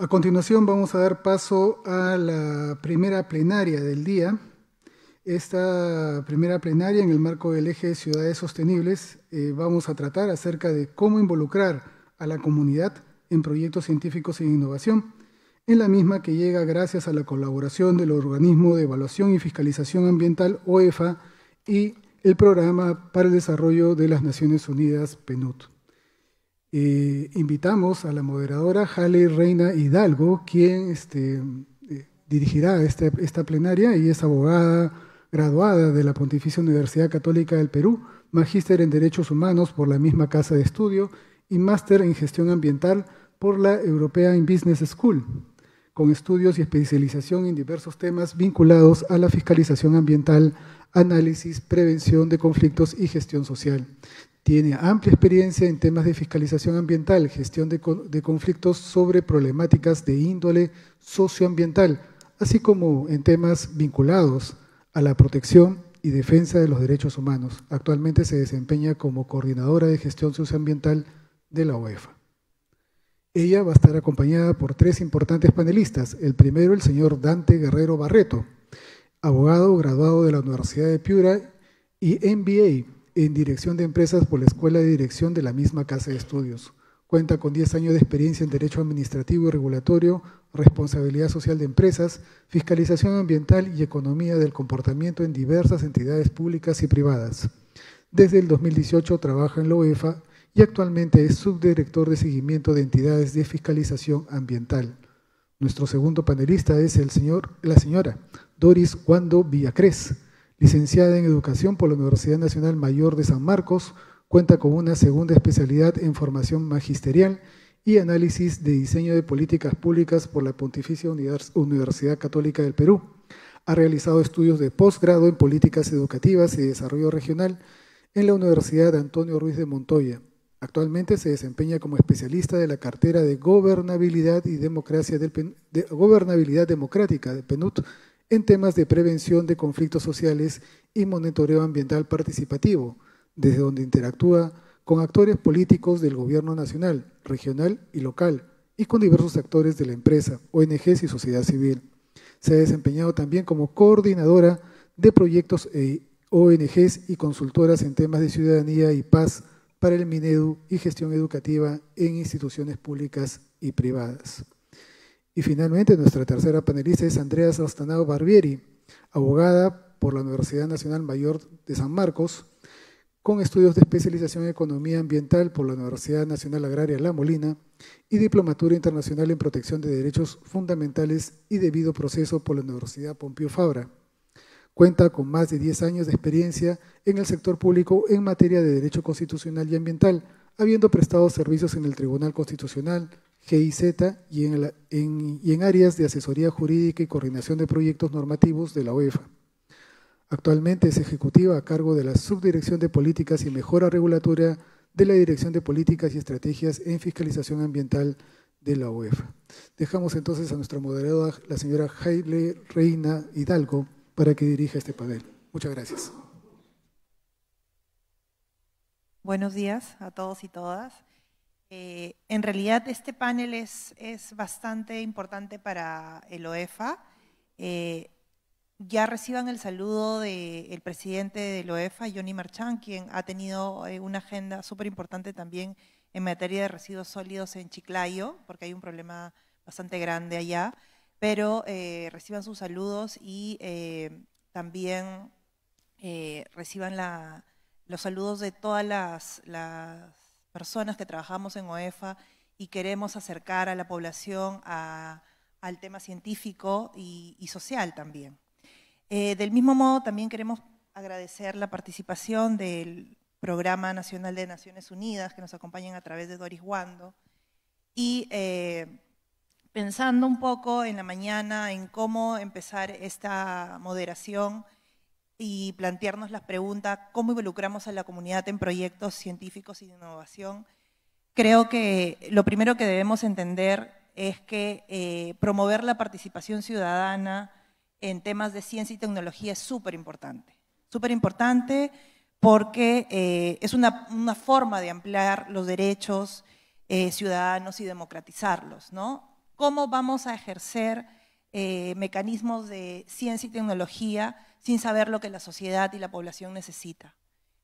A continuación vamos a dar paso a la primera plenaria del día. Esta primera plenaria en el marco del eje Ciudades Sostenibles eh, vamos a tratar acerca de cómo involucrar a la comunidad en proyectos científicos e innovación, en la misma que llega gracias a la colaboración del Organismo de Evaluación y Fiscalización Ambiental OEFA y el Programa para el Desarrollo de las Naciones Unidas PNUD. Eh, invitamos a la moderadora Jale Reina Hidalgo, quien este, eh, dirigirá esta, esta plenaria y es abogada graduada de la Pontificia Universidad Católica del Perú, magíster en Derechos Humanos por la misma Casa de Estudio y máster en Gestión Ambiental por la European Business School, con estudios y especialización en diversos temas vinculados a la fiscalización ambiental, análisis, prevención de conflictos y gestión social. Tiene amplia experiencia en temas de fiscalización ambiental, gestión de, conflictos sobre problemáticas de índole socioambiental, así como en temas vinculados a la protección y defensa de los derechos humanos. Actualmente se desempeña como coordinadora de gestión socioambiental de la UEFA. Ella va a estar acompañada por tres importantes panelistas. El primero, el señor Dante Guerrero Barreto, abogado graduado de la Universidad de Piura y MBA en Dirección de Empresas por la Escuela de Dirección de la misma Casa de Estudios. Cuenta con 10 años de experiencia en Derecho Administrativo y Regulatorio, Responsabilidad Social de Empresas, Fiscalización Ambiental y Economía del Comportamiento en diversas entidades públicas y privadas. Desde el 2018 trabaja en la OEFA y actualmente es subdirector de seguimiento de entidades de fiscalización ambiental. Nuestro segundo panelista es el señor, la señora Doris Wando Villacres Licenciada en Educación por la Universidad Nacional Mayor de San Marcos, cuenta con una segunda especialidad en formación magisterial y análisis de diseño de políticas públicas por la Pontificia Universidad Católica del Perú. Ha realizado estudios de posgrado en políticas educativas y desarrollo regional en la Universidad Antonio Ruiz de Montoya. Actualmente se desempeña como especialista de la cartera de Gobernabilidad y Democracia del de Gobernabilidad Democrática de PNUD en temas de prevención de conflictos sociales y monitoreo ambiental participativo, desde donde interactúa con actores políticos del gobierno nacional, regional y local, y con diversos actores de la empresa, ONGs y sociedad civil. Se ha desempeñado también como coordinadora de proyectos e eh, ONGs y consultoras en temas de ciudadanía y paz para el Minedu y gestión educativa en instituciones públicas y privadas. Y finalmente, nuestra tercera panelista es Andrea Sastanao Barbieri, abogada por la Universidad Nacional Mayor de San Marcos, con estudios de especialización en Economía Ambiental por la Universidad Nacional Agraria La Molina y Diplomatura Internacional en Protección de Derechos Fundamentales y Debido Proceso por la Universidad Pompeu Fabra. Cuenta con más de 10 años de experiencia en el sector público en materia de derecho constitucional y ambiental, habiendo prestado servicios en el Tribunal Constitucional, GIZ y en, áreas de asesoría jurídica y coordinación de proyectos normativos de la UEFA. Actualmente es ejecutiva a cargo de la Subdirección de Políticas y Mejora Regulatoria de la Dirección de Políticas y Estrategias en Fiscalización Ambiental de la UEFA. Dejamos entonces a nuestra moderadora, la señora Jaile Reina Hidalgo, para que dirija este panel. Muchas gracias. Buenos días a todos y todas. Eh, en realidad este panel es, es, bastante importante para el OEFA. Eh, ya reciban el saludo del presidente del OEFA, Johnny Marchán, quien ha tenido eh, una agenda súper importante también en materia de residuos sólidos en Chiclayo, porque hay un problema bastante grande allá, pero reciban sus saludos y también reciban los saludos de todas las personas que trabajamos en OEFA y queremos acercar a la población al tema científico y, social también. Eh, del mismo modo, también queremos agradecer la participación del Programa Nacional de Naciones Unidas, que nos acompañan a través de Doris Wando, y eh, pensando un poco en la mañana en cómo empezar esta moderación, y plantearnos las preguntas, ¿cómo involucramos a la comunidad en proyectos científicos y de innovación? Creo que lo primero que debemos entender es que eh, promover la participación ciudadana en temas de ciencia y tecnología es súper importante. Súper importante porque eh, es una, forma de ampliar los derechos eh, ciudadanos y democratizarlos. ¿Cómo vamos a ejercer mecanismos de ciencia y tecnología sin saber lo que la sociedad y la población necesita.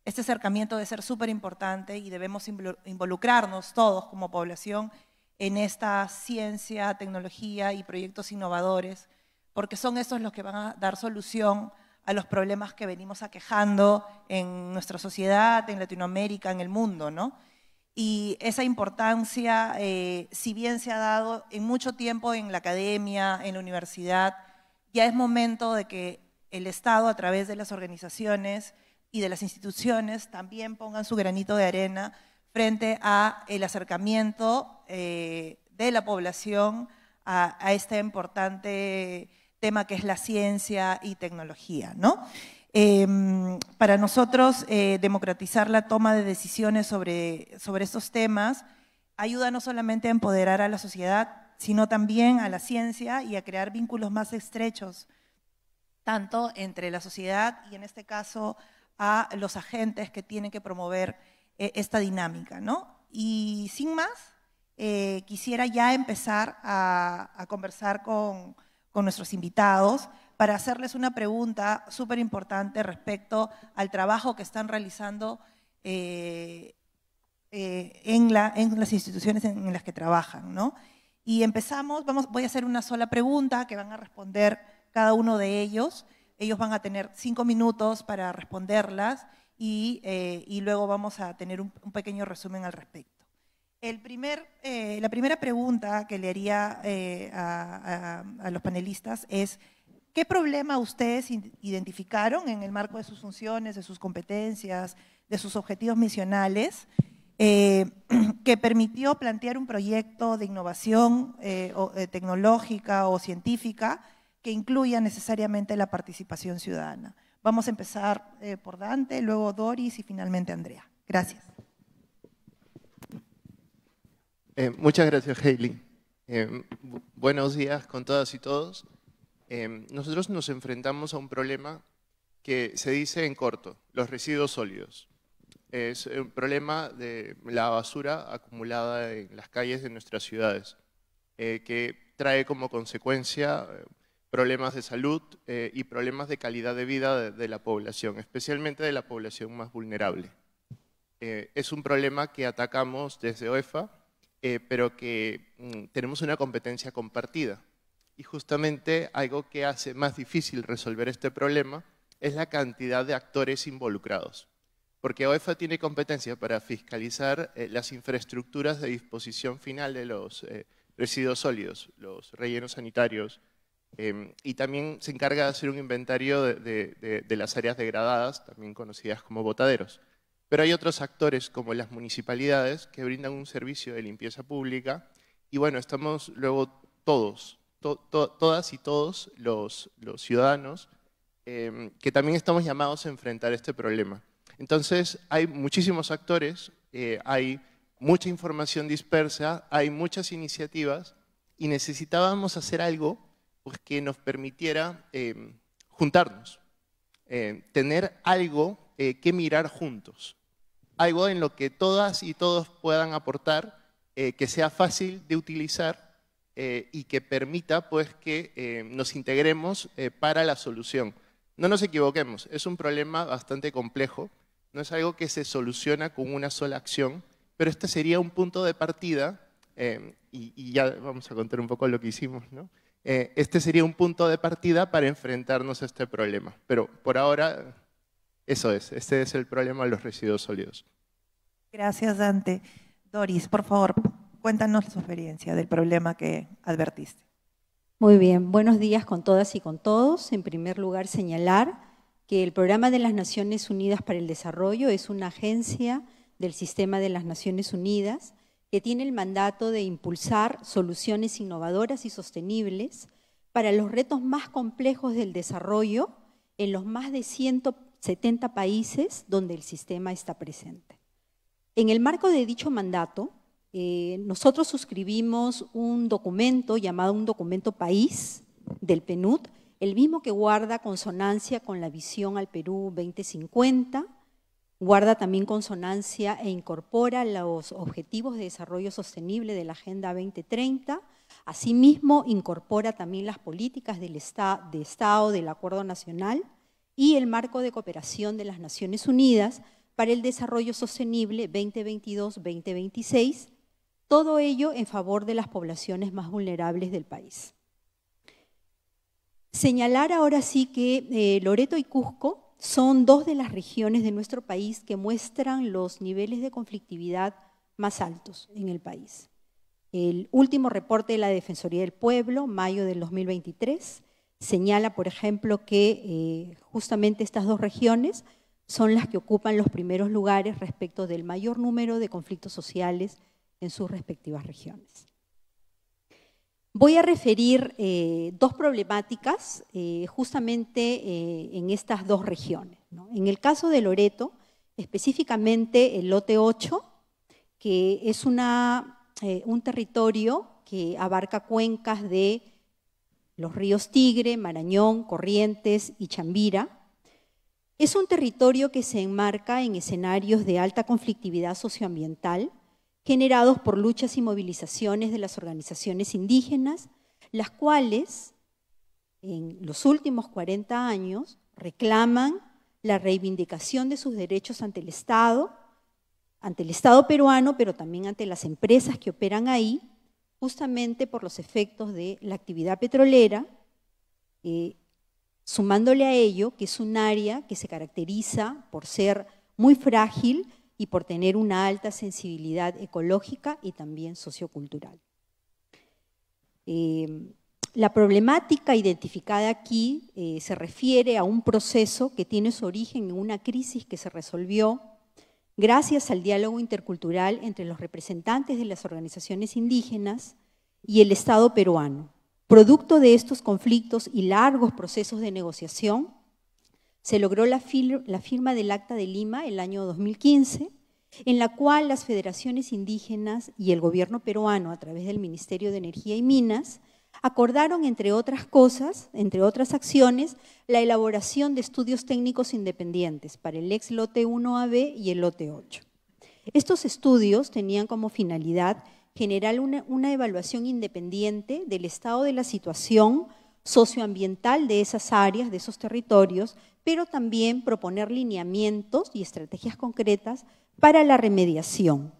Este acercamiento debe ser súper importante y debemos involucrarnos todos como población en esta ciencia, tecnología y proyectos innovadores, porque son esos los que van a dar solución a los problemas que venimos aquejando en nuestra sociedad, en Latinoamérica, en el mundo, ¿no? Y esa importancia, eh, si bien se ha dado en mucho tiempo en la academia, en la universidad, ya es momento de que el Estado a través de las organizaciones y de las instituciones también pongan su granito de arena frente a acercamiento eh, de la población a, este importante tema que es la ciencia y tecnología. Em, para nosotros, eh, democratizar la toma de decisiones sobre, sobre estos temas ayuda no solamente a empoderar a la sociedad, sino también a la ciencia y a crear vínculos más estrechos tanto entre la sociedad y en este caso a los agentes que tienen que promover eh, esta dinámica. Y sin más, eh, quisiera ya empezar a, conversar con, nuestros invitados para hacerles una pregunta súper importante respecto al trabajo que están realizando eh, en, las instituciones en, las que trabajan. Y empezamos, vamos, voy a hacer una sola pregunta que van a responder cada uno de ellos. Ellos van a tener cinco minutos para responderlas y, eh, luego vamos a tener un, pequeño resumen al respecto. Eh, la primera pregunta que le haría eh, a, los panelistas es, ¿qué problema ustedes identificaron en el marco de sus funciones, de sus competencias, de sus objetivos misionales? que permitió plantear un proyecto de innovación tecnológica o científica que incluya necesariamente la participación ciudadana. Vamos a empezar eh, por Dante, luego Doris y finalmente Andrea. Gracias. Eh, muchas gracias, Hailey. Eh, buenos días con todas y todos. nosotros nos enfrentamos a un problema que se dice en corto, los residuos sólidos. Es un problema de la basura acumulada en las calles de nuestras ciudades, que trae como consecuencia problemas de salud eh, y problemas de calidad de vida de, la población, especialmente de la población más vulnerable. Eh, es un problema que atacamos desde OEFA, eh, pero que mm, tenemos una competencia compartida. Y justamente algo que hace más difícil resolver este problema es la cantidad de actores involucrados. Porque OEFA tiene competencia para fiscalizar las infraestructuras de disposición final de los residuos sólidos, los rellenos sanitarios, Em, y también se encarga de hacer un inventario de, las áreas degradadas, también conocidas como botaderos. Pero hay otros actores, como las municipalidades, que brindan un servicio de limpieza pública. Y bueno, estamos luego todos, todas y todos los, ciudadanos, em, que también estamos llamados a enfrentar este problema. Entonces, hay muchísimos actores, eh, hay mucha información dispersa, hay muchas iniciativas, y necesitábamos hacer algo pues, que nos permitiera em, juntarnos, em, tener algo eh, que mirar juntos, algo en lo que todas y todos puedan aportar, eh, que sea fácil de utilizar eh, y que permita pues, que em, nos integremos para la solución. No nos equivoquemos, es un problema bastante complejo, no es algo que se soluciona con una sola acción, pero este sería un punto de partida y, y, ya vamos a contar un poco lo que hicimos, ¿no? Eh, este sería un punto de partida para enfrentarnos a este problema. Pero por ahora, eso es, este es el problema de los residuos sólidos. Gracias, Dante. Doris, por favor, cuéntanos su experiencia del problema que advertiste. Muy bien, buenos días con todas y con todos. En primer lugar, señalar que el Programa de las Naciones Unidas para el Desarrollo es una agencia del sistema de las Naciones Unidas que tiene el mandato de impulsar soluciones innovadoras y sostenibles para los retos más complejos del desarrollo en los más de 170 países donde el sistema está presente. En el marco de dicho mandato, eh, nosotros suscribimos un documento llamado un documento país del PNUD, el mismo que guarda consonancia con la visión al Perú 2050, Guarda también consonancia e incorpora los objetivos de desarrollo sostenible de la Agenda 2030. Asimismo, incorpora también las políticas del de Estado del Acuerdo Nacional y el marco de cooperación de las Naciones Unidas para el Desarrollo Sostenible 2022-2026, todo ello en favor de las poblaciones más vulnerables del país. Señalar ahora sí que eh, Loreto y Cusco son dos de las regiones de nuestro país que muestran los niveles de conflictividad más altos en el país. El último reporte de la Defensoría del Pueblo, mayo del 2023, señala, por ejemplo, que eh, justamente estas dos regiones son las que ocupan los primeros lugares respecto del mayor número de conflictos sociales en sus respectivas regiones. Voy a referir eh, dos problemáticas eh, justamente eh, en estas dos regiones. En el caso de Loreto, específicamente el lote 8, que es un territorio que abarca cuencas de los ríos Tigre, Marañón, Corrientes y Chambira. Es un territorio que se enmarca en escenarios de alta conflictividad socioambiental, generados por luchas y movilizaciones de las organizaciones indígenas, las cuales en los últimos 40 años reclaman la reivindicación de sus derechos ante el Estado, ante el Estado peruano, pero también ante las empresas que operan ahí, justamente por los efectos de la actividad petrolera, eh, sumándole a ello que es un área que se caracteriza por ser muy frágil, y por tener una alta sensibilidad ecológica y también sociocultural. Eh, la problemática identificada aquí eh, se refiere a un proceso que tiene su origen en una crisis que se resolvió gracias al diálogo intercultural entre los representantes de las organizaciones indígenas y el Estado peruano. Producto de estos conflictos y largos procesos de negociación, se logró la, firma del Acta de Lima el año 2015, en la cual las federaciones indígenas y el gobierno peruano, a través del Ministerio de Energía y Minas, acordaron, entre otras cosas, entre otras acciones, la elaboración de estudios técnicos independientes para el ex lote 1AB y el lote 8. Estos estudios tenían como finalidad generar una evaluación independiente del estado de la situación socioambiental de esas áreas, de esos territorios, pero también proponer lineamientos y estrategias concretas para la remediación,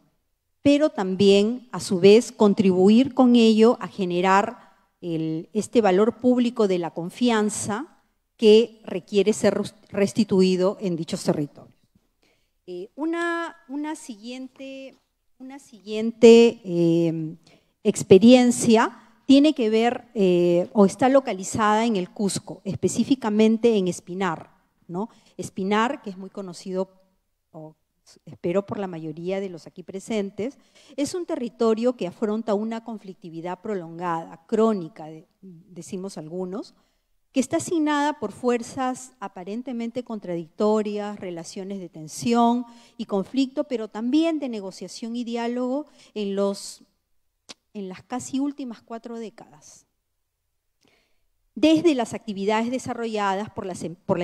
pero también, a su vez, contribuir con ello a generar este valor público de la confianza que requiere ser restituido en dichos territorios. Eh, una, una, siguiente, una siguiente eh, experiencia tiene que ver eh, o está localizada en el Cusco, específicamente en Espinar. ¿no? Espinar, que es muy conocido, espero por la mayoría de los aquí presentes, es un territorio que afronta una conflictividad prolongada, crónica, decimos algunos, que está asignada por fuerzas aparentemente contradictorias, relaciones de tensión y conflicto, pero también de negociación y diálogo en los en las casi últimas cuatro décadas, desde las actividades desarrolladas por, la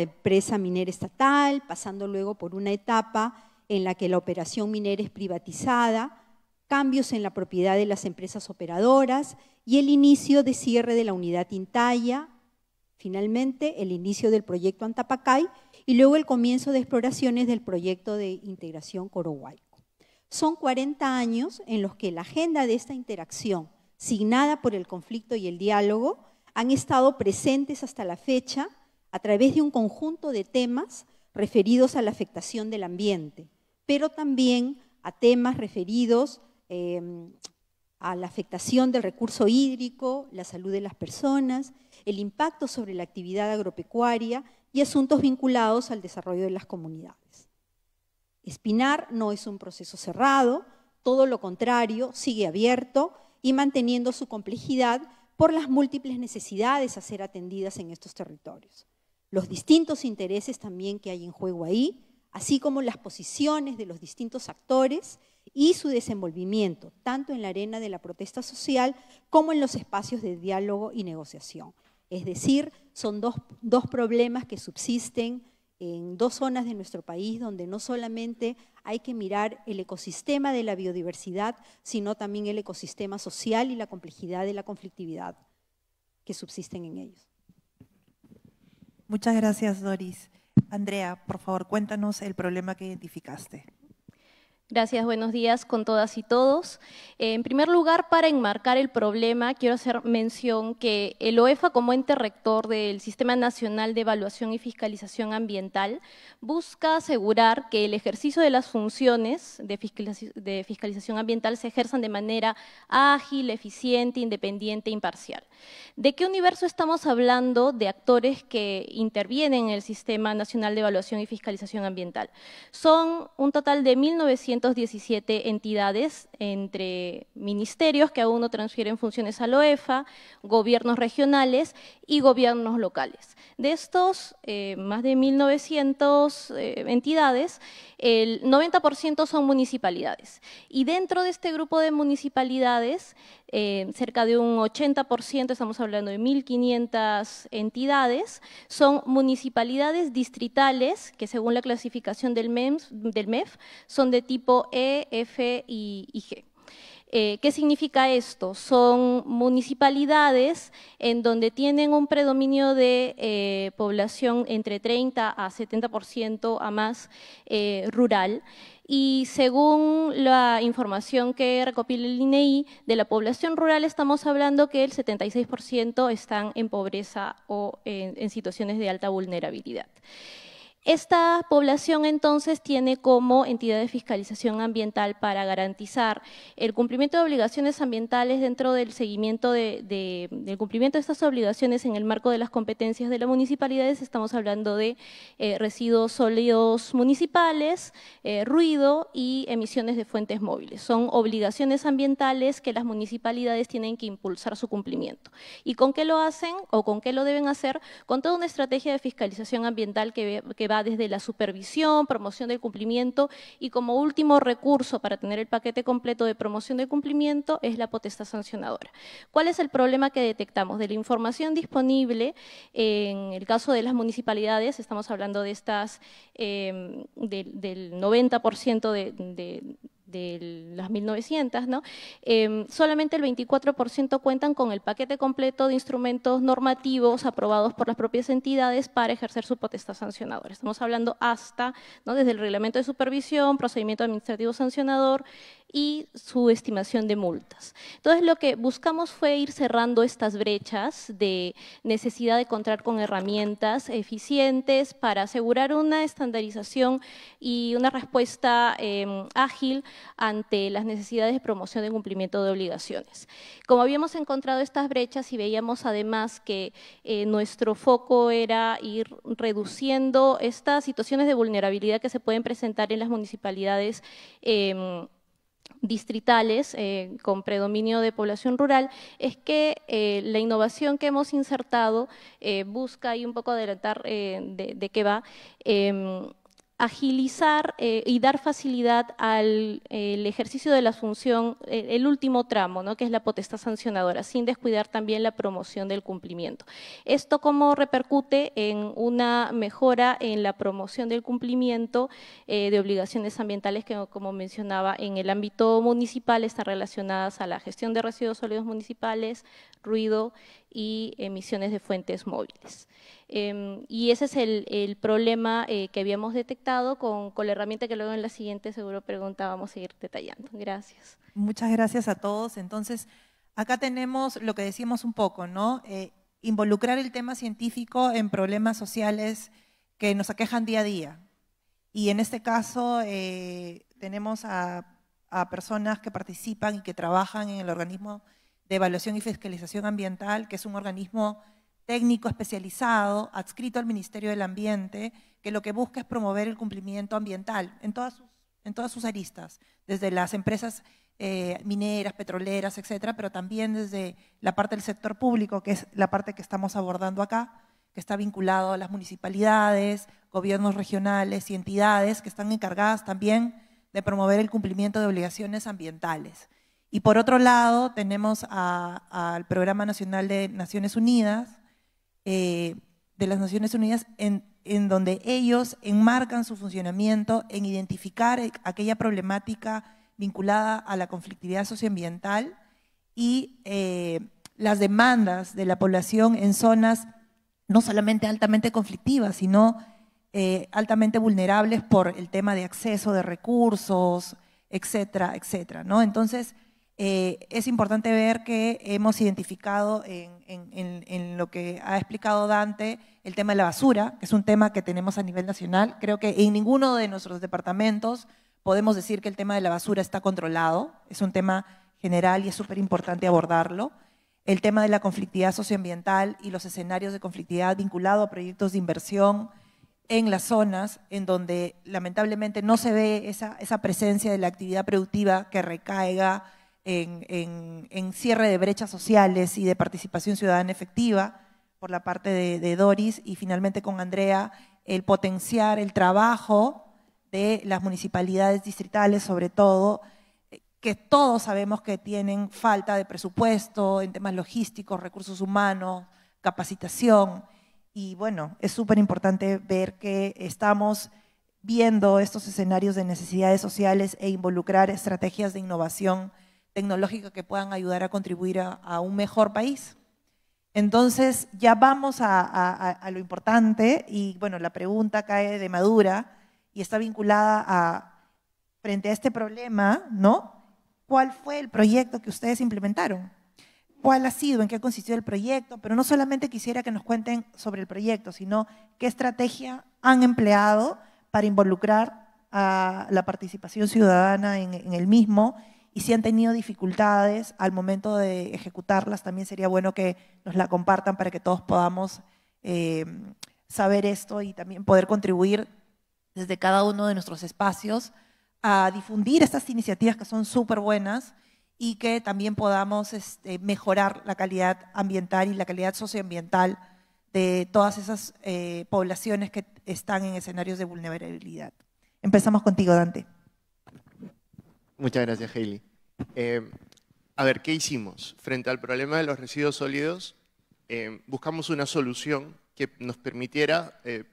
empresa minera estatal, pasando luego por una etapa en la que la operación minera es privatizada, cambios en la propiedad de las empresas operadoras y el inicio de cierre de la unidad Tintaya, finalmente el inicio del proyecto Antapacay y luego el comienzo de exploraciones del proyecto de integración Coroguay son 40 años en los que la agenda de esta interacción, signada por el conflicto y el diálogo, han estado presentes hasta la fecha a través de un conjunto de temas referidos a la afectación del ambiente, pero también a temas referidos em, a la afectación del recurso hídrico, la salud de las personas, el impacto sobre la actividad agropecuaria y asuntos vinculados al desarrollo de las comunidades. Espinar no es un proceso cerrado, todo lo contrario, sigue abierto y manteniendo su complejidad por las múltiples necesidades a ser atendidas en estos territorios. Los distintos intereses también que hay en juego ahí, así como las posiciones de los distintos actores y su desenvolvimiento, tanto en la arena de la protesta social como en los espacios de diálogo y negociación. Es decir, son dos, dos problemas que subsisten en dos zonas de nuestro país donde no solamente hay que mirar el ecosistema de la biodiversidad, sino también el ecosistema social y la complejidad de la conflictividad que subsisten en ellos. Muchas gracias, Doris. Andrea, por favor, cuéntanos el problema que identificaste. Gracias, buenos días con todas y todos. En primer lugar, para enmarcar el problema, quiero hacer mención que el OEFA, como ente rector del Sistema Nacional de Evaluación y Fiscalización Ambiental, busca asegurar que el ejercicio de las funciones de fiscalización ambiental se ejerzan de manera ágil, eficiente, independiente e imparcial. ¿De qué universo estamos hablando de actores que intervienen en el Sistema Nacional de Evaluación y Fiscalización Ambiental? Son un total de 1900 217 entidades entre ministerios que aún no transfieren funciones a la OEFA, gobiernos regionales y gobiernos locales. De estos eh, más de 1.900 eh, entidades, el 90% son municipalidades. Y dentro de este grupo de municipalidades eh, cerca de un 80%, estamos hablando de 1.500 entidades, son municipalidades distritales que según la clasificación del, del MEF son de tipo E, F y G. Eh, ¿Qué significa esto? Son municipalidades en donde tienen un predominio de eh, población entre 30 a 70% a más eh, rural y según la información que recopila el INEI, e de la población rural estamos hablando que el 76% están en pobreza o en situaciones de alta vulnerabilidad. Esta población entonces tiene como entidad de fiscalización ambiental para garantizar el cumplimiento de obligaciones ambientales dentro del seguimiento de, del cumplimiento de estas obligaciones en el marco de las competencias de las municipalidades. Estamos hablando de eh, residuos sólidos municipales, eh, ruido y emisiones de fuentes móviles. Son obligaciones ambientales que las municipalidades tienen que impulsar su cumplimiento. ¿Y con qué lo hacen o con qué lo deben hacer? Con toda una estrategia de fiscalización ambiental que, que va desde la supervisión, promoción del cumplimiento y como último recurso para tener el paquete completo de promoción del cumplimiento es la potestad sancionadora. ¿Cuál es el problema que detectamos? De la información disponible, en el caso de las municipalidades, estamos hablando de estas, eh, del, 90% de de las 1900, ¿no? Em, solamente el 24% cuentan con el paquete completo de instrumentos normativos aprobados por las propias entidades para ejercer su potestad sancionadora. Estamos hablando hasta, ¿no? desde el reglamento de supervisión, procedimiento administrativo sancionador, y su estimación de multas. Entonces, lo que buscamos fue ir cerrando estas brechas de necesidad de encontrar con herramientas eficientes para asegurar una estandarización y una respuesta em, ágil ante las necesidades de promoción de cumplimiento de obligaciones. Como habíamos encontrado estas brechas y veíamos además que eh, nuestro foco era ir reduciendo estas situaciones de vulnerabilidad que se pueden presentar en las municipalidades em, distritales eh, con predominio de población rural, es que eh, la innovación que hemos insertado eh, busca, y un poco adelantar de, de, qué va, em, agilizar eh, y dar facilidad al ejercicio de la función, el último tramo, ¿no? que es la potestad sancionadora, sin descuidar también la promoción del cumplimiento. Esto cómo repercute en una mejora en la promoción del cumplimiento eh, de obligaciones ambientales que, como mencionaba, en el ámbito municipal están relacionadas a la gestión de residuos sólidos municipales, ruido y emisiones de fuentes móviles. Em, y ese es el, problema eh, que habíamos detectado con, la herramienta que luego en la siguiente seguro a ir detallando. Gracias. Muchas gracias a todos. Entonces, acá tenemos lo que decíamos un poco, ¿no? Eh, involucrar el tema científico en problemas sociales que nos aquejan día a día. Y en este caso eh, tenemos a, a personas que participan y que trabajan en el organismo de Evaluación y Fiscalización Ambiental, que es un organismo técnico especializado adscrito al Ministerio del Ambiente, que lo que busca es promover el cumplimiento ambiental en todas sus, aristas, desde las empresas eh, mineras, petroleras, etcétera, pero también desde la parte del sector público, que es la parte que estamos abordando acá, que está vinculado a las municipalidades, gobiernos regionales y entidades que están encargadas también de promover el cumplimiento de obligaciones ambientales. Y por otro lado, tenemos al Programa Nacional de Naciones Unidas, eh, de las Naciones Unidas, en, donde ellos enmarcan su funcionamiento en identificar e, aquella problemática vinculada a la conflictividad socioambiental y eh, las demandas de la población en zonas no solamente altamente conflictivas, sino eh, altamente vulnerables por el tema de acceso de recursos, etcétera, etcétera. ¿no? Entonces, eh, es importante ver que hemos identificado en, lo que ha explicado Dante el tema de la basura, que es un tema que tenemos a nivel nacional. Creo que en ninguno de nuestros departamentos podemos decir que el tema de la basura está controlado. Es un tema general y es súper importante abordarlo. El tema de la conflictividad socioambiental y los escenarios de conflictividad vinculado a proyectos de inversión en las zonas en donde lamentablemente no se ve esa, esa presencia de la actividad productiva que recaiga en, cierre de brechas sociales y de participación ciudadana efectiva por la parte de, de Doris y finalmente con Andrea el potenciar el trabajo de las municipalidades distritales sobre todo que todos sabemos que tienen falta de presupuesto en temas logísticos, recursos humanos, capacitación. Y bueno, es súper importante ver que estamos viendo estos escenarios de necesidades sociales e involucrar estrategias de innovación tecnológica que puedan ayudar a contribuir a, un mejor país. Entonces, ya vamos a, lo importante y, bueno, la pregunta cae de madura y está vinculada a, frente a este problema, ¿no? ¿Cuál fue el proyecto que ustedes implementaron? ¿Cuál ha sido? ¿En qué consistió el proyecto? Pero no solamente quisiera que nos cuenten sobre el proyecto, sino qué estrategia han empleado para involucrar a la participación ciudadana en, en el mismo y si han tenido dificultades al momento de ejecutarlas, también sería bueno que nos la compartan para que todos podamos eh, saber esto y también poder contribuir desde cada uno de nuestros espacios a difundir estas iniciativas que son súper buenas y que también podamos este, mejorar la calidad ambiental y la calidad socioambiental de todas esas eh, poblaciones que están en escenarios de vulnerabilidad. Empezamos contigo, Dante. Muchas gracias, Hailey. Eh, a ver, ¿qué hicimos? Frente al problema de los residuos sólidos, eh, buscamos una solución que nos permitiera eh,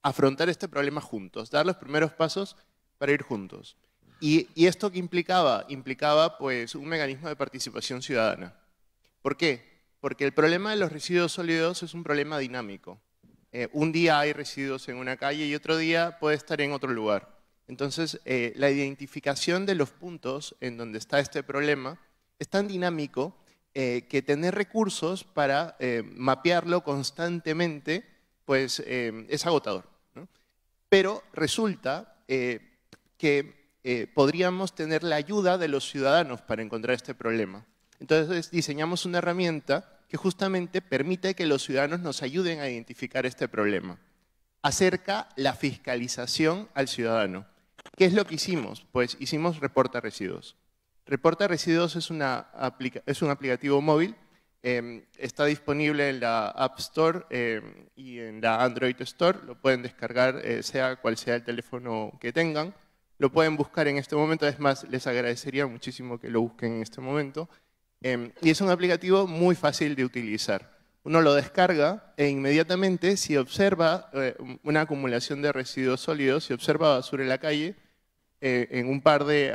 afrontar este problema juntos, dar los primeros pasos para ir juntos. ¿Y, esto qué implicaba? Implicaba pues, un mecanismo de participación ciudadana. ¿Por qué? Porque el problema de los residuos sólidos es un problema dinámico. un día hay residuos en una calle y otro día puede estar en otro lugar. Entonces, eh, la identificación de los puntos en donde está este problema es tan dinámico eh, que tener recursos para eh, mapearlo constantemente pues, es agotador. Pero resulta que podríamos tener la ayuda de los ciudadanos para encontrar este problema. Entonces, diseñamos una herramienta que justamente permite que los ciudadanos nos ayuden a identificar este problema. Acerca la fiscalización al ciudadano. ¿Qué es lo que hicimos? Pues hicimos Reporta Residuos. Reporta Residuos es, una es un aplicativo móvil, em, está disponible en la App Store em, y en la Android Store, lo pueden descargar eh, sea cual sea el teléfono que tengan, lo pueden buscar en este momento, es más, les agradecería muchísimo que lo busquen en este momento. Em, y es un aplicativo muy fácil de utilizar. Uno lo descarga e inmediatamente si observa eh, una acumulación de residuos sólidos, si observa basura en la calle, eh, en un par de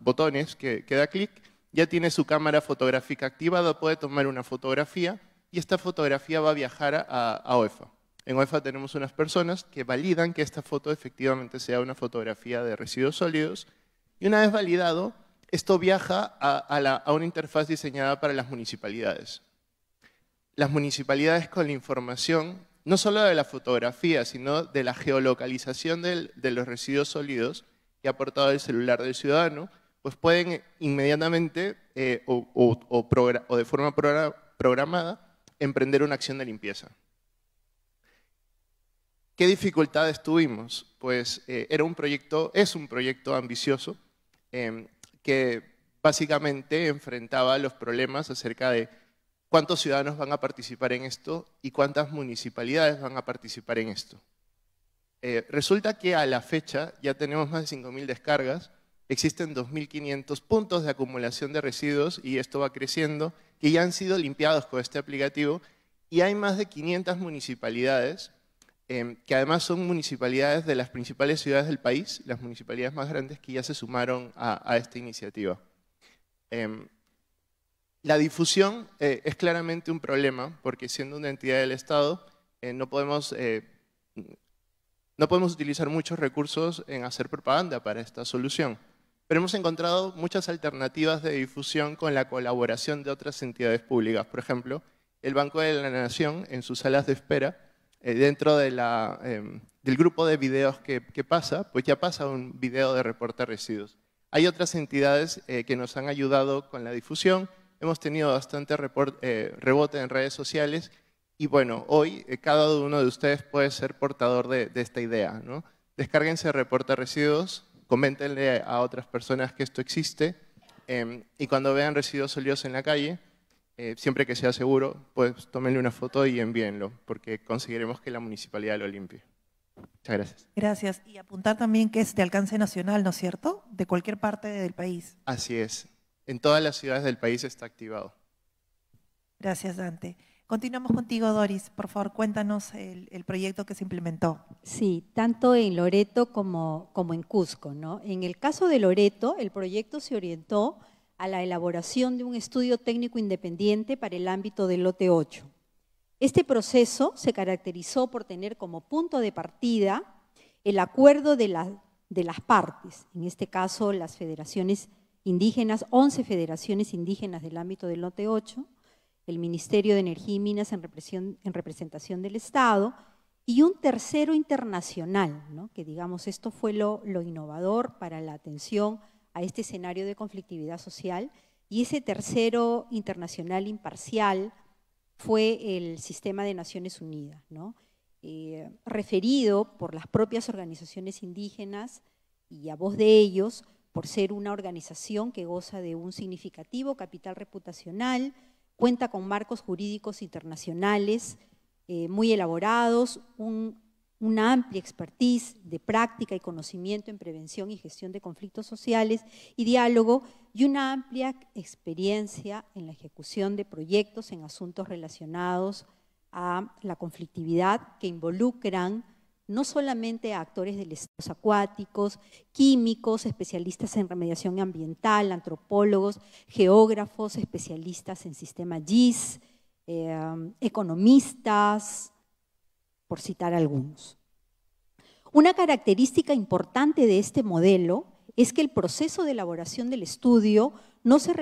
botones que, da clic, ya tiene su cámara fotográfica activada, puede tomar una fotografía y esta fotografía va a viajar a, a OEFA. En OEFA tenemos unas personas que validan que esta foto efectivamente sea una fotografía de residuos sólidos y una vez validado, esto viaja a, a, una interfaz diseñada para las municipalidades. Las municipalidades con la información, no solo de la fotografía, sino de la geolocalización de los residuos sólidos, y ha aportado el celular del ciudadano, pues pueden inmediatamente eh, o, de forma programada emprender una acción de limpieza. ¿Qué dificultades tuvimos? Pues eh, era un proyecto, es un proyecto ambicioso em, que básicamente enfrentaba los problemas acerca de cuántos ciudadanos van a participar en esto y cuántas municipalidades van a participar en esto. Eh, resulta que a la fecha ya tenemos más de 5.000 descargas, existen 2.500 puntos de acumulación de residuos y esto va creciendo, que ya han sido limpiados con este aplicativo y hay más de 500 municipalidades, em, que además son municipalidades de las principales ciudades del país, las municipalidades más grandes que ya se sumaron a, esta iniciativa. Em, la difusión eh, es claramente un problema, porque siendo una entidad del Estado, eh, no podemos no podemos utilizar muchos recursos en hacer propaganda para esta solución, pero hemos encontrado muchas alternativas de difusión con la colaboración de otras entidades públicas. Por ejemplo, el Banco de la Nación, en sus salas de espera, eh, dentro em, del grupo de videos que, pasa, pues ya pasa un video de reporte residuos. Hay otras entidades eh, que nos han ayudado con la difusión, hemos tenido bastante eh, rebote en redes sociales y bueno, hoy eh, cada uno de ustedes puede ser portador de, esta idea. ¿no? Descárguense Reporta Residuos, coméntenle a otras personas que esto existe em, y cuando vean residuos sólidos en la calle, eh, siempre que sea seguro, pues tómenle una foto y envíenlo, porque conseguiremos que la municipalidad lo limpie. Muchas gracias. Gracias. Y apuntar también que es de alcance nacional, ¿no es cierto? De cualquier parte del país. Así es. En todas las ciudades del país está activado. Gracias, Dante. Continuamos contigo, Doris. Por favor, cuéntanos el, proyecto que se implementó. Sí, tanto en Loreto como, como en Cusco. ¿no? En el caso de Loreto, el proyecto se orientó a la elaboración de un estudio técnico independiente para el ámbito del lote 8. Este proceso se caracterizó por tener como punto de partida el acuerdo de, de las partes, en este caso las federaciones indígenas, 11 federaciones indígenas del ámbito del lote 8, el Ministerio de Energía y Minas en, representación del Estado, y un tercero internacional, que digamos esto fue lo, innovador para la atención a este escenario de conflictividad social, y ese tercero internacional imparcial fue el sistema de Naciones Unidas, eh, referido por las propias organizaciones indígenas y a voz de ellos por ser una organización que goza de un significativo capital reputacional, cuenta con marcos jurídicos internacionales eh, muy elaborados, una amplia expertise de práctica y conocimiento en prevención y gestión de conflictos sociales y diálogo y una amplia experiencia en la ejecución de proyectos en asuntos relacionados a la conflictividad que involucran no solamente a actores de los acuáticos, químicos, especialistas en remediación ambiental, antropólogos, geógrafos, especialistas en sistema GIS, eh, economistas, por citar algunos. Una característica importante de este modelo es que el proceso de elaboración del estudio no se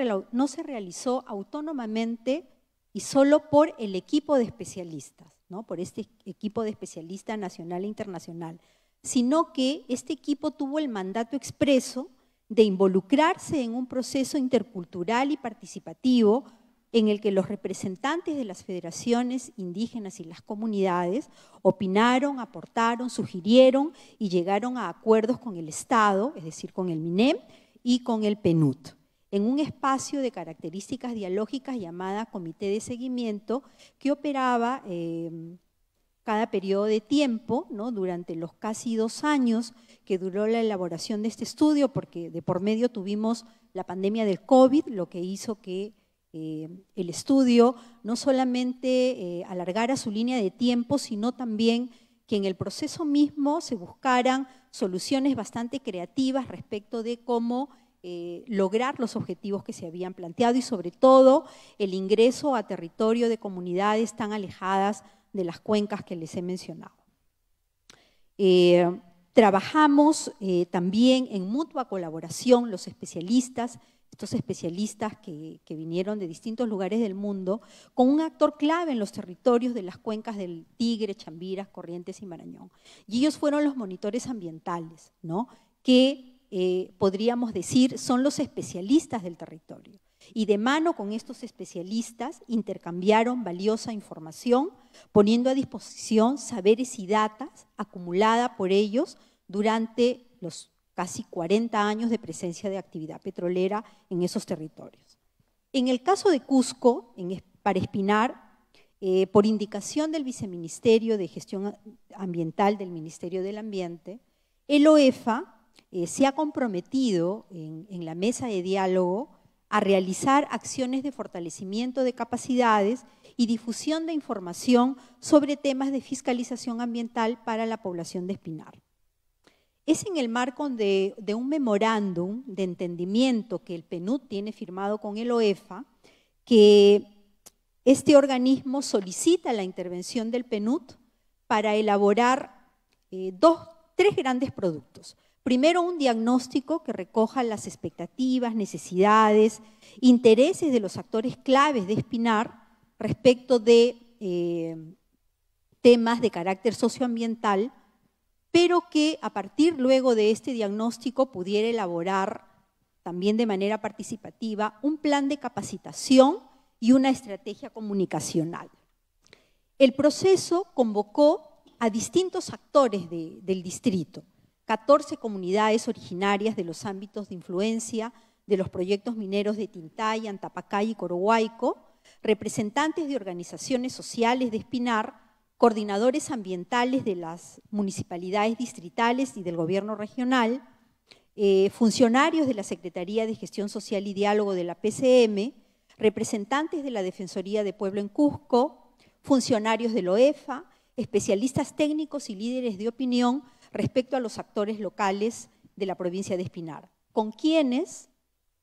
realizó autónomamente y solo por el equipo de especialistas, ¿no? por este equipo de especialistas nacional e internacional, sino que este equipo tuvo el mandato expreso de involucrarse en un proceso intercultural y participativo en el que los representantes de las federaciones indígenas y las comunidades opinaron, aportaron, sugirieron y llegaron a acuerdos con el Estado, es decir, con el MINEM y con el PENUT en un espacio de características dialógicas llamada Comité de Seguimiento, que operaba em, cada periodo de tiempo, durante los casi dos años que duró la elaboración de este estudio, porque de por medio tuvimos la pandemia del COVID, lo que hizo que em, el estudio no solamente eh, alargara su línea de tiempo, sino también que en el proceso mismo se buscaran soluciones bastante creativas respecto de cómo eh, lograr los objetivos que se habían planteado y sobre todo el ingreso a territorio de comunidades tan alejadas de las cuencas que les he mencionado. Eh, trabajamos eh, también en mutua colaboración los especialistas, estos especialistas que, vinieron de distintos lugares del mundo, con un actor clave en los territorios de las cuencas del Tigre, Chambiras, Corrientes y Marañón. Y ellos fueron los monitores ambientales, ¿no? que eh, podríamos decir, son los especialistas del territorio. Y de mano con estos especialistas intercambiaron valiosa información, poniendo a disposición saberes y datas acumulada por ellos durante los casi 40 años de presencia de actividad petrolera en esos territorios. En el caso de Cusco, para Espinar, eh, por indicación del Viceministerio de Gestión Ambiental del Ministerio del Ambiente, el OEFA eh, se ha comprometido en, la mesa de diálogo a realizar acciones de fortalecimiento de capacidades y difusión de información sobre temas de fiscalización ambiental para la población de Espinar. Es en el marco de, un memorándum de entendimiento que el PNUD tiene firmado con el OEFA que este organismo solicita la intervención del PNUD para elaborar eh, tres grandes productos. Primero, un diagnóstico que recoja las expectativas, necesidades, intereses de los actores claves de Espinar respecto de eh, temas de carácter socioambiental, pero que a partir luego de este diagnóstico pudiera elaborar también de manera participativa un plan de capacitación y una estrategia comunicacional. El proceso convocó a distintos actores del distrito, 14 comunidades originarias de los ámbitos de influencia de los proyectos mineros de Tintay, Antapacay y Corohuayco, representantes de organizaciones sociales de Espinar, coordinadores ambientales de las municipalidades distritales y del gobierno regional, eh, funcionarios de la Secretaría de Gestión Social y Diálogo de la PCM, representantes de la Defensoría de Pueblo en Cusco, funcionarios del la OEFA, especialistas técnicos y líderes de opinión respecto a los actores locales de la provincia de Espinar, con quienes,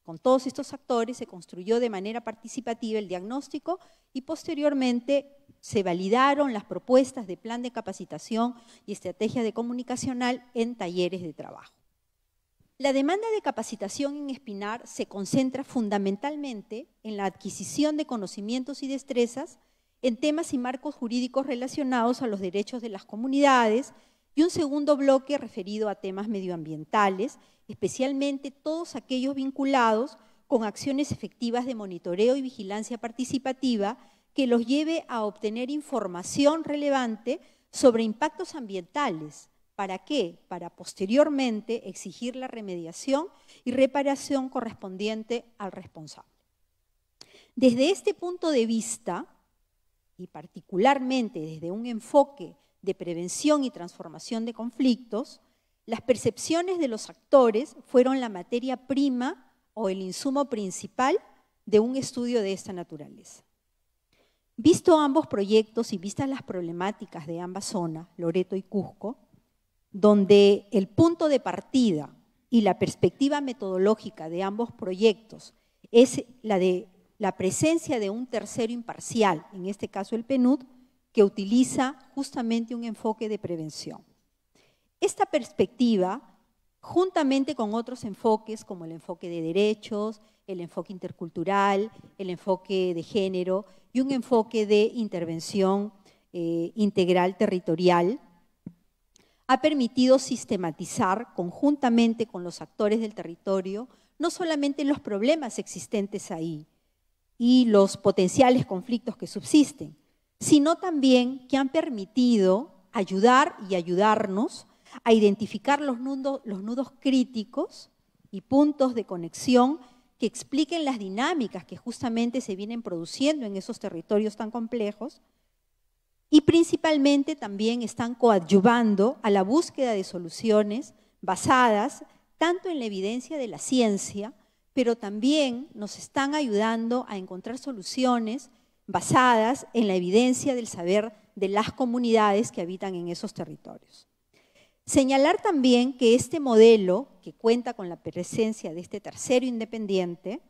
con todos estos actores, se construyó de manera participativa el diagnóstico y posteriormente se validaron las propuestas de plan de capacitación y estrategia de comunicacional en talleres de trabajo. La demanda de capacitación en Espinar se concentra fundamentalmente en la adquisición de conocimientos y destrezas en temas y marcos jurídicos relacionados a los derechos de las comunidades y un segundo bloque referido a temas medioambientales, especialmente todos aquellos vinculados con acciones efectivas de monitoreo y vigilancia participativa que los lleve a obtener información relevante sobre impactos ambientales. ¿Para qué? Para posteriormente exigir la remediación y reparación correspondiente al responsable. Desde este punto de vista, y particularmente desde un enfoque de prevención y transformación de conflictos, las percepciones de los actores fueron la materia prima o el insumo principal de un estudio de esta naturaleza. Visto ambos proyectos y vistas las problemáticas de ambas zonas, Loreto y Cusco, donde el punto de partida y la perspectiva metodológica de ambos proyectos es la de la presencia de un tercero imparcial, en este caso el PNUD, que utiliza justamente un enfoque de prevención. Esta perspectiva, juntamente con otros enfoques como el enfoque de derechos, el enfoque intercultural, el enfoque de género y un enfoque de intervención eh, integral territorial, ha permitido sistematizar conjuntamente con los actores del territorio no solamente los problemas existentes ahí y los potenciales conflictos que subsisten, sino también que han permitido ayudar y ayudarnos a identificar los nudos, críticos y puntos de conexión que expliquen las dinámicas que justamente se vienen produciendo en esos territorios tan complejos y principalmente también están coadyuvando a la búsqueda de soluciones basadas tanto en la evidencia de la ciencia, pero también nos están ayudando a encontrar soluciones basadas en la evidencia del saber de las comunidades que habitan en esos territorios. Señalar también que este modelo, que cuenta con la presencia de este tercero independiente,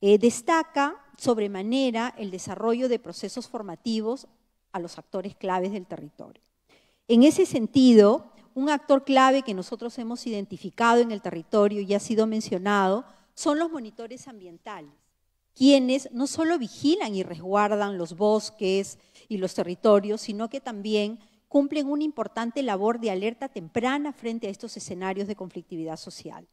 eh, destaca sobremanera el desarrollo de procesos formativos a los actores claves del territorio. En ese sentido, un actor clave que nosotros hemos identificado en el territorio y ha sido mencionado son los monitores ambientales quienes no solo vigilan y resguardan los bosques y los territorios, sino que también cumplen una importante labor de alerta temprana frente a estos escenarios de conflictividad social.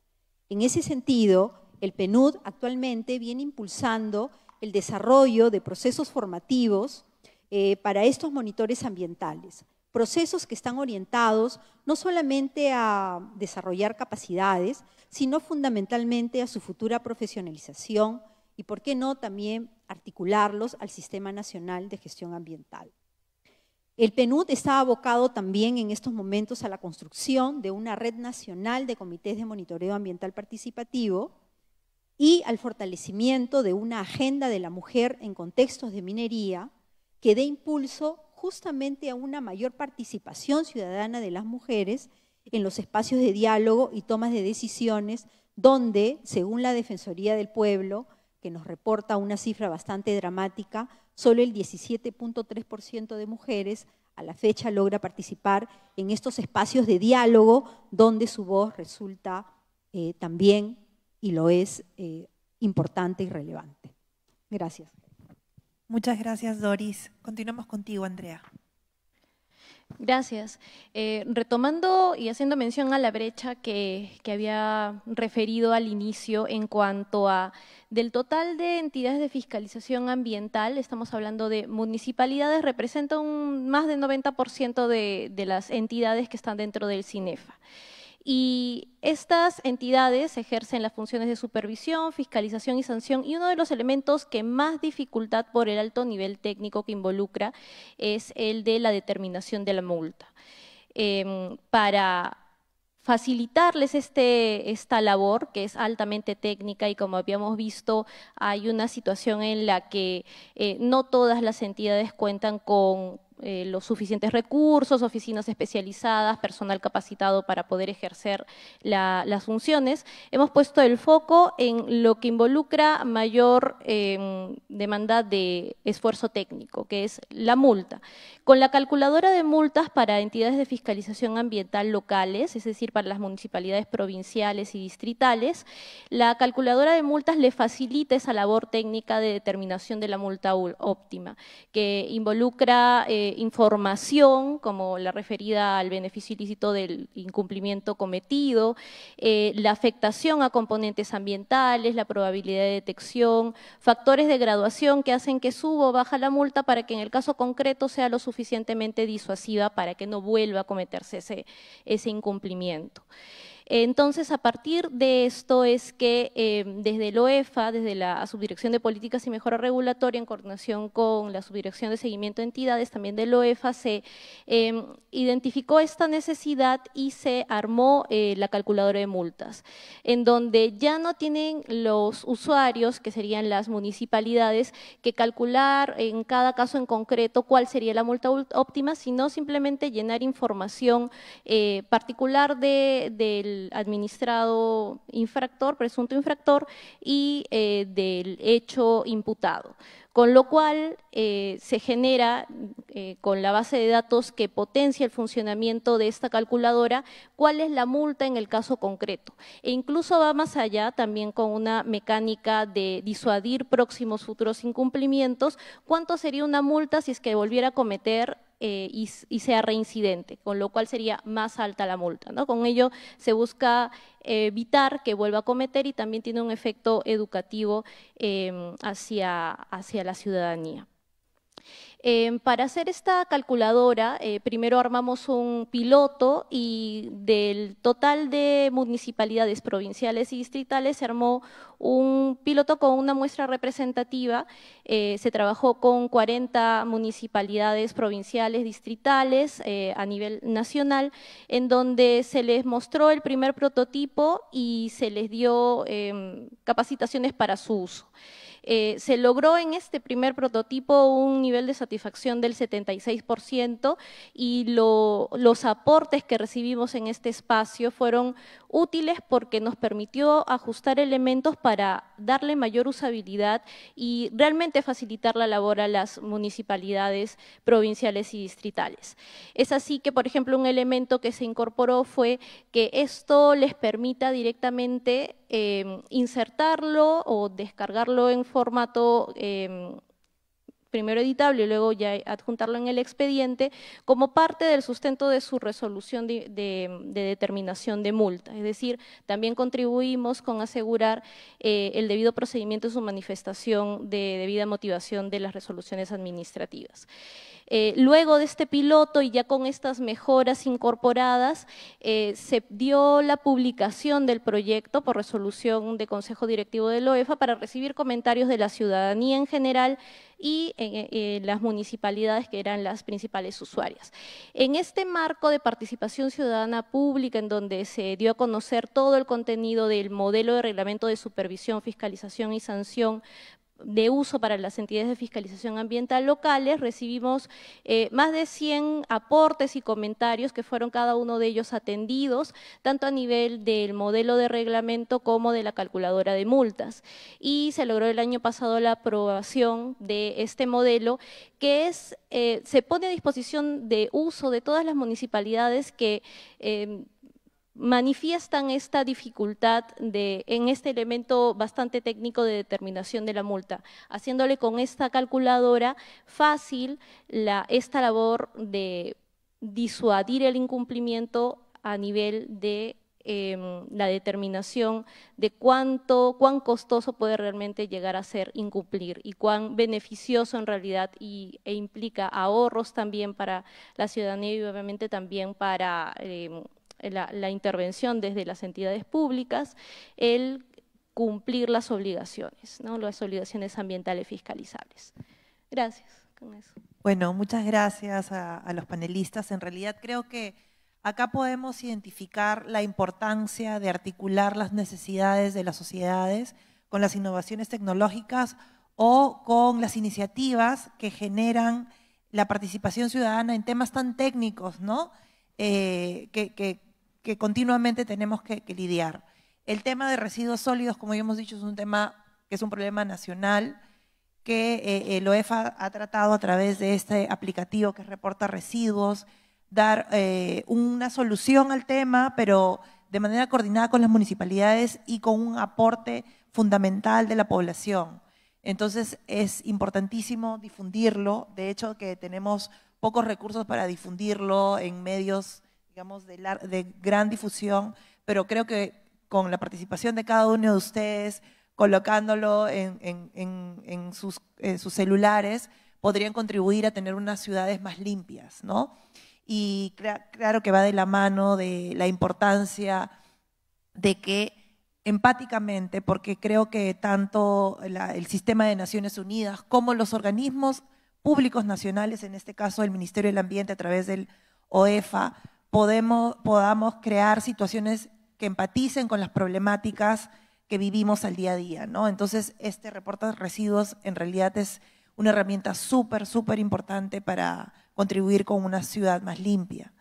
En ese sentido, el PNUD actualmente viene impulsando el desarrollo de procesos formativos eh, para estos monitores ambientales, procesos que están orientados no solamente a desarrollar capacidades, sino fundamentalmente a su futura profesionalización, y, por qué no, también articularlos al Sistema Nacional de Gestión Ambiental. El PNUD está abocado también en estos momentos a la construcción de una red nacional de comités de monitoreo ambiental participativo y al fortalecimiento de una agenda de la mujer en contextos de minería que dé impulso justamente a una mayor participación ciudadana de las mujeres en los espacios de diálogo y tomas de decisiones donde, según la Defensoría del Pueblo, que nos reporta una cifra bastante dramática, solo el 17.3% de mujeres a la fecha logra participar en estos espacios de diálogo donde su voz resulta eh, también, y lo es, eh, importante y relevante. Gracias. Muchas gracias, Doris. Continuamos contigo, Andrea. Gracias. Eh, retomando y haciendo mención a la brecha que, que, había referido al inicio en cuanto a del total de entidades de fiscalización ambiental, estamos hablando de municipalidades, representa un, más del 90% de, de las entidades que están dentro del CINEFA. Y estas entidades ejercen las funciones de supervisión, fiscalización y sanción, y uno de los elementos que más dificultad por el alto nivel técnico que involucra es el de la determinación de la multa. Em, para facilitarles este, esta labor que es altamente técnica y como habíamos visto hay una situación en la que eh, no todas las entidades cuentan con eh, los suficientes recursos, oficinas especializadas, personal capacitado para poder ejercer las funciones. Hemos puesto el foco en lo que involucra mayor em, demanda de esfuerzo técnico, que es la multa. Con la calculadora de multas para entidades de fiscalización ambiental locales, es decir, para las municipalidades provinciales y distritales, la calculadora de multas le facilita esa labor técnica de determinación de la multa óptima, que involucra... Eh, información, como la referida al beneficio ilícito del incumplimiento cometido, eh, la afectación a componentes ambientales, la probabilidad de detección, factores de graduación que hacen que suba o baja la multa para que en el caso concreto sea lo suficientemente disuasiva para que no vuelva a cometerse ese incumplimiento. Entonces, a partir de esto es que em, desde el OEFA, desde la Subdirección de Políticas y Mejora Regulatoria, en coordinación con la Subdirección de Seguimiento de Entidades, también del OEFA, se em, identificó esta necesidad y se armó eh, la calculadora de multas, en donde ya no tienen los usuarios, que serían las municipalidades, que calcular en cada caso en concreto cuál sería la multa óptima, sino simplemente llenar información eh, particular de, del administrado infractor, presunto infractor, y eh, del hecho imputado. Con lo cual eh, se genera eh, con la base de datos que potencia el funcionamiento de esta calculadora cuál es la multa en el caso concreto. E incluso va más allá también con una mecánica de disuadir próximos futuros incumplimientos, cuánto sería una multa si es que volviera a cometer eh, y, y, sea reincidente, con lo cual sería más alta la multa. ¿no? Con ello se busca eh, evitar que vuelva a cometer y también tiene un efecto educativo em, hacia la ciudadanía. Em, para hacer esta calculadora, eh, primero armamos un piloto y del total de municipalidades provinciales y distritales se armó un piloto con una muestra representativa. Eh, se trabajó con 40 municipalidades provinciales, distritales eh, a nivel nacional, en donde se les mostró el primer prototipo y se les dio em, capacitaciones para su uso. Eh, se logró en este primer prototipo un nivel de satisfacción del 76% y los aportes que recibimos en este espacio fueron útiles porque nos permitió ajustar elementos para darle mayor usabilidad y realmente facilitar la labor a las municipalidades provinciales y distritales. Es así que, por ejemplo, un elemento que se incorporó fue que esto les permita directamente eh, insertarlo o descargarlo en formato em, primero editable y luego ya adjuntarlo en el expediente, como parte del sustento de su resolución de, determinación de multa. Es decir, también contribuimos con asegurar eh, el debido procedimiento y su manifestación de debida motivación de las resoluciones administrativas. Eh, luego de este piloto y ya con estas mejoras incorporadas, eh, se dio la publicación del proyecto por resolución de Consejo Directivo de OEFA para recibir comentarios de la ciudadanía en general y eh, las municipalidades que eran las principales usuarias. En este marco de participación ciudadana pública, en donde se dio a conocer todo el contenido del modelo de reglamento de supervisión, fiscalización y sanción de uso para las entidades de fiscalización ambiental locales, recibimos eh, más de 100 aportes y comentarios que fueron cada uno de ellos atendidos, tanto a nivel del modelo de reglamento como de la calculadora de multas. Y se logró el año pasado la aprobación de este modelo que es, eh, se pone a disposición de uso de todas las municipalidades que eh, manifiestan esta dificultad de, en este elemento bastante técnico de determinación de la multa, haciéndole con esta calculadora fácil esta labor de disuadir el incumplimiento a nivel de em, la determinación de cuánto, cuán costoso puede realmente llegar a ser incumplir y cuán beneficioso en realidad e implica ahorros también para la ciudadanía y obviamente también para... Em, la, intervención desde las entidades públicas, el cumplir las obligaciones, ¿no? las obligaciones ambientales fiscalizables. Gracias. Bueno, muchas gracias a, los panelistas. En realidad creo que acá podemos identificar la importancia de articular las necesidades de las sociedades con las innovaciones tecnológicas o con las iniciativas que generan la participación ciudadana en temas tan técnicos, ¿no? Eh, que que continuamente tenemos que, lidiar. El tema de residuos sólidos, como ya hemos dicho, es un tema que es un problema nacional que el eh, eh, OEFA ha tratado a través de este aplicativo que reporta residuos, dar eh, una solución al tema, pero de manera coordinada con las municipalidades y con un aporte fundamental de la población. Entonces es importantísimo difundirlo, de hecho que tenemos pocos recursos para difundirlo en medios digamos, de, gran difusión, pero creo que con la participación de cada uno de ustedes, colocándolo en, sus, celulares, podrían contribuir a tener unas ciudades más limpias, ¿no? Y claro que va de la mano de la importancia de que empáticamente, porque creo que tanto el sistema de Naciones Unidas como los organismos públicos nacionales, en este caso el Ministerio del Ambiente a través del OEFA, podemos, podamos crear situaciones que empaticen con las problemáticas que vivimos al día a día. ¿no? Entonces, este de residuos en realidad es una herramienta súper, súper importante para contribuir con una ciudad más limpia.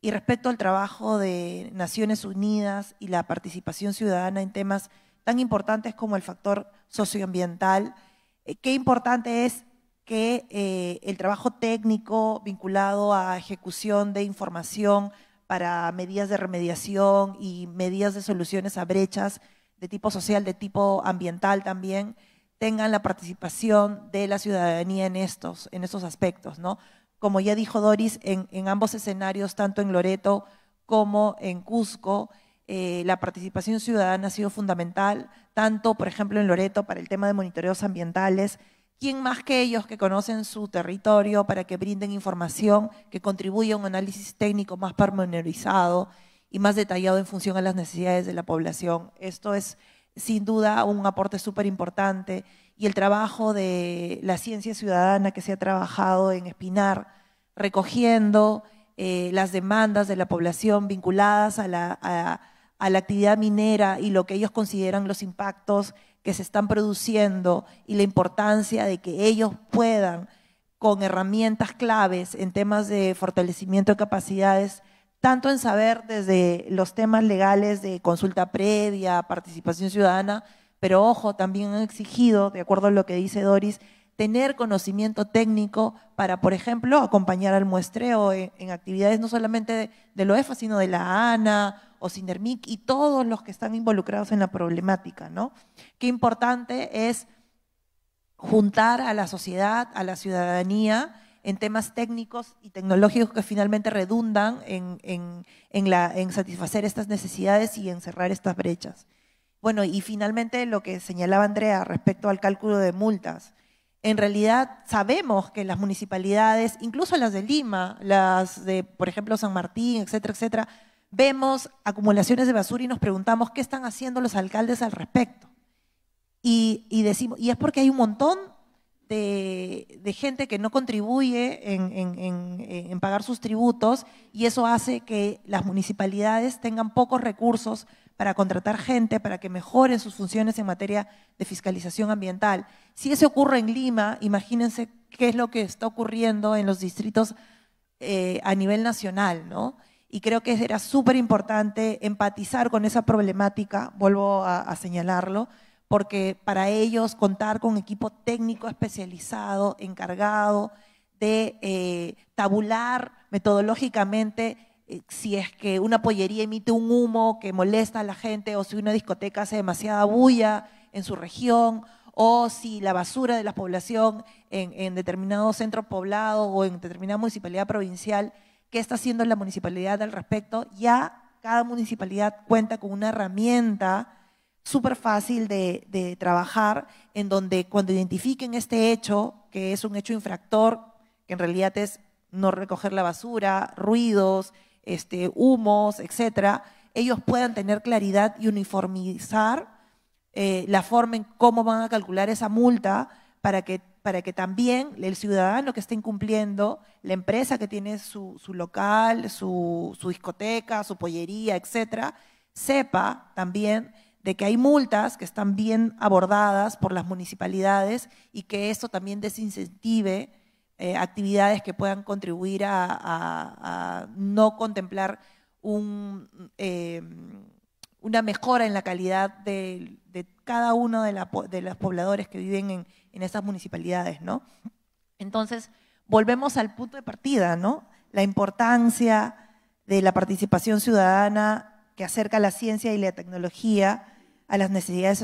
Y respecto al trabajo de Naciones Unidas y la participación ciudadana en temas tan importantes como el factor socioambiental, eh, qué importante es que eh, el trabajo técnico vinculado a ejecución de información para medidas de remediación y medidas de soluciones a brechas de tipo social, de tipo ambiental también, tengan la participación de la ciudadanía en estos, en estos aspectos. ¿no? Como ya dijo Doris, en, ambos escenarios, tanto en Loreto como en Cusco, eh, la participación ciudadana ha sido fundamental, tanto, por ejemplo, en Loreto para el tema de monitoreos ambientales, ¿Quién más que ellos que conocen su territorio para que brinden información que contribuya a un análisis técnico más pormenorizado y más detallado en función a las necesidades de la población? Esto es sin duda un aporte súper importante y el trabajo de la ciencia ciudadana que se ha trabajado en Espinar, recogiendo eh, las demandas de la población vinculadas a la actividad minera y lo que ellos consideran los impactos que se están produciendo y la importancia de que ellos puedan, con herramientas claves en temas de fortalecimiento de capacidades, tanto en saber desde los temas legales de consulta previa, participación ciudadana, pero ojo, también han exigido, de acuerdo a lo que dice Doris, tener conocimiento técnico para, por ejemplo, acompañar al muestreo en, actividades no solamente de, de, la sino de la ANA o Sindermic y todos los que están involucrados en la problemática, ¿no? Qué importante es juntar a la sociedad, a la ciudadanía, en temas técnicos y tecnológicos que finalmente redundan en, en, satisfacer estas necesidades y en cerrar estas brechas. Bueno, y finalmente lo que señalaba Andrea respecto al cálculo de multas. En realidad sabemos que las municipalidades, incluso las de Lima, las de, por ejemplo, San Martín, etcétera, etcétera, vemos acumulaciones de basura y nos preguntamos qué están haciendo los alcaldes al respecto. Y, decimos, y es porque hay un montón de, gente que no contribuye en, pagar sus tributos y eso hace que las municipalidades tengan pocos recursos para contratar gente, para que mejoren sus funciones en materia de fiscalización ambiental. Si eso ocurre en Lima, imagínense qué es lo que está ocurriendo en los distritos eh, a nivel nacional, ¿no? y creo que era súper importante empatizar con esa problemática, vuelvo a, señalarlo, porque para ellos contar con equipo técnico especializado, encargado de eh, tabular metodológicamente eh, si es que una pollería emite un humo que molesta a la gente o si una discoteca hace demasiada bulla en su región o si la basura de la población en, determinados centros poblados o en determinada municipalidad provincial qué está haciendo la municipalidad al respecto. Ya cada municipalidad cuenta con una herramienta súper fácil de, trabajar, en donde cuando identifiquen este hecho, que es un hecho infractor, que en realidad es no recoger la basura, ruidos, este, humos, etcétera, ellos puedan tener claridad y uniformizar eh, la forma en cómo van a calcular esa multa para que para que también el ciudadano que está incumpliendo, la empresa que tiene su, local, su, discoteca, su pollería, etcétera, sepa también de que hay multas que están bien abordadas por las municipalidades y que eso también desincentive eh, actividades que puedan contribuir a, no contemplar un, eh, una mejora en la calidad de, cada uno de, los pobladores que viven en, esas municipalidades, ¿no? Entonces, volvemos al punto de partida, ¿no? La importancia de la participación ciudadana que acerca la ciencia y la tecnología a las necesidades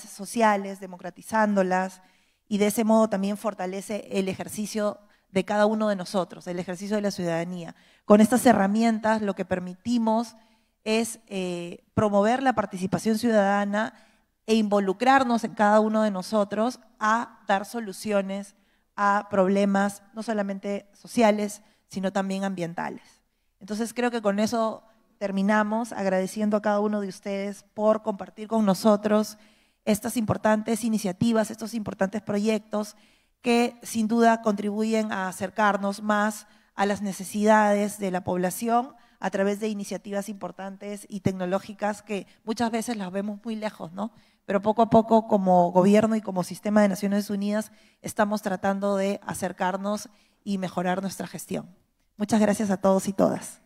sociales, democratizándolas, y de ese modo también fortalece el ejercicio de cada uno de nosotros, el ejercicio de la ciudadanía. Con estas herramientas lo que permitimos es eh, promover la participación ciudadana e involucrarnos en cada uno de nosotros a dar soluciones a problemas no solamente sociales, sino también ambientales. Entonces creo que con eso terminamos agradeciendo a cada uno de ustedes por compartir con nosotros estas importantes iniciativas, estos importantes proyectos que sin duda contribuyen a acercarnos más a las necesidades de la población a través de iniciativas importantes y tecnológicas que muchas veces las vemos muy lejos, ¿no? Pero poco a poco como gobierno y como sistema de Naciones Unidas estamos tratando de acercarnos y mejorar nuestra gestión. Muchas gracias a todos y todas.